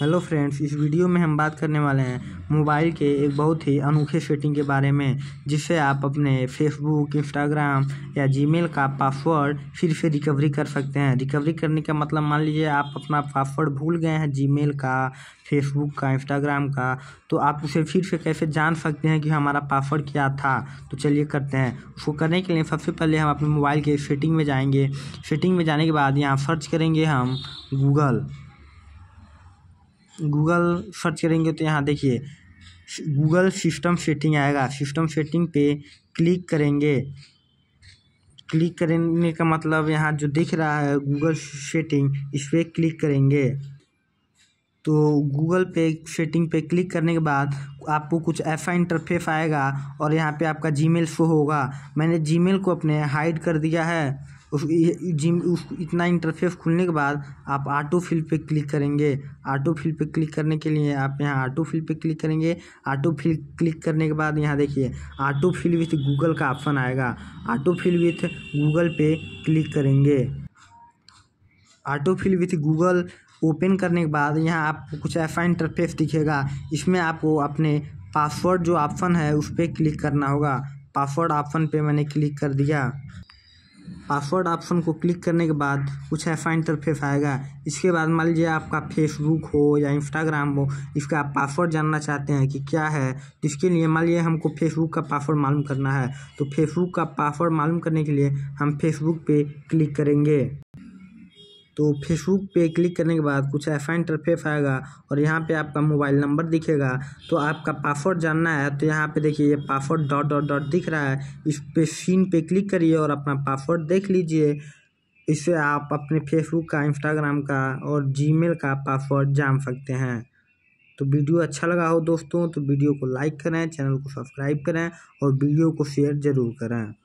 hello friends इस video में हम बात करने वाले हैं मोबाइल के एक बहुत ही अनोखे सेटिंग के बारे में जिससे आप अपने फेसबुक इंस्टाग्राम या जीमेल का पासवर्ड फिर से रिकवरी कर सकते हैं रिकवरी करने का मतलब मान लीजिए आप अपना पासवर्ड भूल गए हैं जीमेल का फेसबुक का इंस्टाग्राम का तो आप उसे फिर से कैसे जान सकते हैं कि हमारा पासवर्ड क्या था तो चलिए करते हैं उसको करने के लिए सबसे पहले हम अपने मोबाइल के सेटिंग में जाएंगे सेटिंग में जाने के बाद यहाँ सर्च करेंगे हम गूगल गूगल सर्च करेंगे तो यहाँ देखिए गूगल सिस्टम सेटिंग आएगा सिस्टम सेटिंग पे क्लिक करेंगे क्लिक करने का मतलब यहाँ जो दिख रहा है गूगल सेटिंग इस पर क्लिक करेंगे तो गूगल पे सेटिंग पे क्लिक करने के बाद आपको कुछ ऐसा इंटरफेस आएगा और यहाँ पे आपका जीमेल शो होगा मैंने जीमेल को अपने हाइड कर दिया है उस जिम उस इतना इंटरफेस खुलने के बाद आप ऑटो फिल पे क्लिक करेंगे ऑटो फिल पे क्लिक करने के लिए आप यहाँ ऑटो फिल पे क्लिक करेंगे ऑटो फिल क्लिक करने के बाद यहाँ देखिए ऑटो फिल विथ गूगल का ऑप्शन आएगा ऑटो फिल विथ गूगल पे क्लिक करेंगे auto fill with Google open करने के बाद यहाँ आपको कुछ ऐसा इंटरफेस दिखेगा इसमें आपको अपने पासवर्ड जो ऑप्शन है उस पर क्लिक करना होगा पासवर्ड ऑप्शन पे मैंने क्लिक कर दिया पासवर्ड ऑप्शन को क्लिक करने के बाद कुछ ऐसा इंटरफेस आएगा इसके बाद मान लीजिए आपका फेसबुक हो या इंस्टाग्राम हो इसका आप पासवर्ड जानना चाहते हैं कि क्या है तो इसके लिए मान लीजिए हमको फेसबुक का पासवर्ड मालूम करना है तो फेसबुक का पासवर्ड मालूम करने के लिए हम फेसबुक पे क्लिक करेंगे तो फेसबुक पे क्लिक करने के बाद कुछ ऐसा इंटरफेस आएगा और यहाँ पे आपका मोबाइल नंबर दिखेगा तो आपका पासवर्ड जानना है तो यहाँ पे देखिए ये पासवर्ड डॉट डॉट डॉट दिख रहा है इस पे सीन पे क्लिक करिए और अपना पासवर्ड देख लीजिए इससे आप अपने फेसबुक का इंस्टाग्राम का और जी का पासवर्ड जान सकते हैं तो वीडियो अच्छा लगा हो दोस्तों तो वीडियो को लाइक करें चैनल को सब्सक्राइब करें और वीडियो को शेयर ज़रूर करें